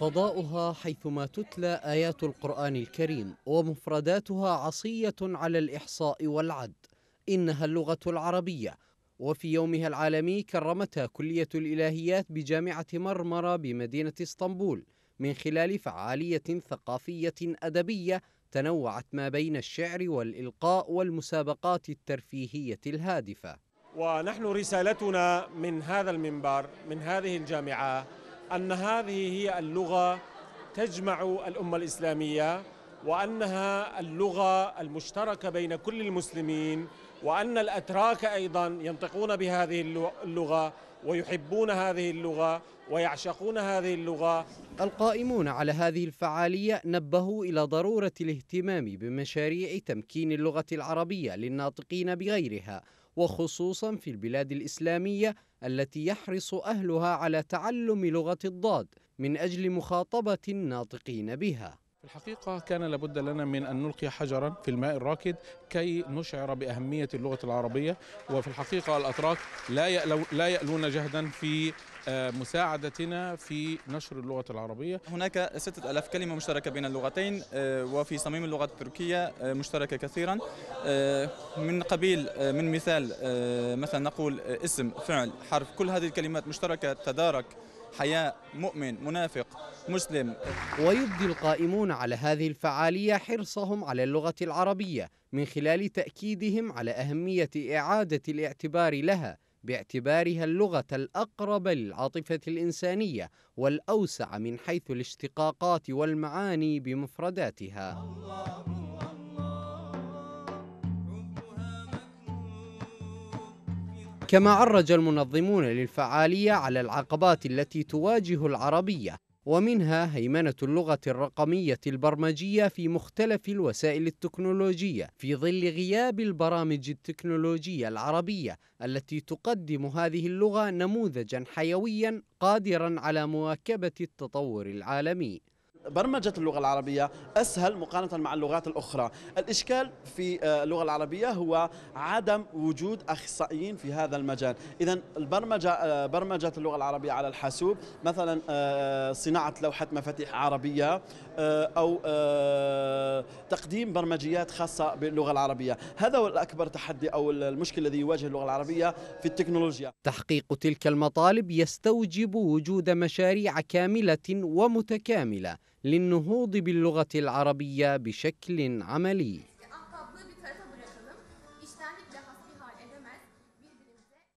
فضاؤها حيثما تتلى آيات القرآن الكريم ومفرداتها عصية على الإحصاء والعد إنها اللغة العربية وفي يومها العالمي كرمتها كلية الإلهيات بجامعة مرمرة بمدينة اسطنبول من خلال فعالية ثقافية أدبية تنوعت ما بين الشعر والإلقاء والمسابقات الترفيهية الهادفة ونحن رسالتنا من هذا المنبر من هذه الجامعة أن هذه هي اللغة تجمع الأمة الإسلامية وأنها اللغة المشتركة بين كل المسلمين وأن الأتراك أيضا ينطقون بهذه اللغة ويحبون هذه اللغة ويعشقون هذه اللغة القائمون على هذه الفعالية نبهوا إلى ضرورة الاهتمام بمشاريع تمكين اللغة العربية للناطقين بغيرها وخصوصا في البلاد الإسلامية التي يحرص أهلها على تعلم لغة الضاد من أجل مخاطبة الناطقين بها الحقيقة كان لابد لنا من أن نلقي حجرا في الماء الراكد كي نشعر بأهمية اللغة العربية وفي الحقيقة الأتراك لا, لا يألون جهدا في مساعدتنا في نشر اللغة العربية هناك ستة ألاف كلمة مشتركة بين اللغتين آه، وفي صميم اللغة التركية آه، مشتركة كثيرا آه، من قبيل من مثال مثلا نقول اسم فعل حرف كل هذه الكلمات مشتركة تدارك حياء مؤمن منافق مسلم ويبدي القائمون على هذه الفعالية حرصهم على اللغة العربية من خلال تأكيدهم على أهمية إعادة الاعتبار لها باعتبارها اللغة الأقرب للعاطفة الإنسانية والأوسع من حيث الاشتقاقات والمعاني بمفرداتها كما عرج المنظمون للفعالية على العقبات التي تواجه العربية ومنها هيمنة اللغة الرقمية البرمجية في مختلف الوسائل التكنولوجية في ظل غياب البرامج التكنولوجية العربية التي تقدم هذه اللغة نموذجا حيويا قادرا على مواكبة التطور العالمي برمجة اللغة العربية أسهل مقارنة مع اللغات الأخرى الإشكال في آه، اللغة العربية هو عدم وجود أخصائيين في هذا المجال إذا البرمجة آه، برمجة اللغة العربية على الحاسوب مثلا آه، صناعة لوحة مفاتيح عربية أو تقديم برمجيات خاصة باللغة العربية هذا هو الأكبر تحدي أو المشكل الذي يواجه اللغة العربية في التكنولوجيا تحقيق تلك المطالب يستوجب وجود مشاريع كاملة ومتكاملة للنهوض باللغه العربيه بشكل عملي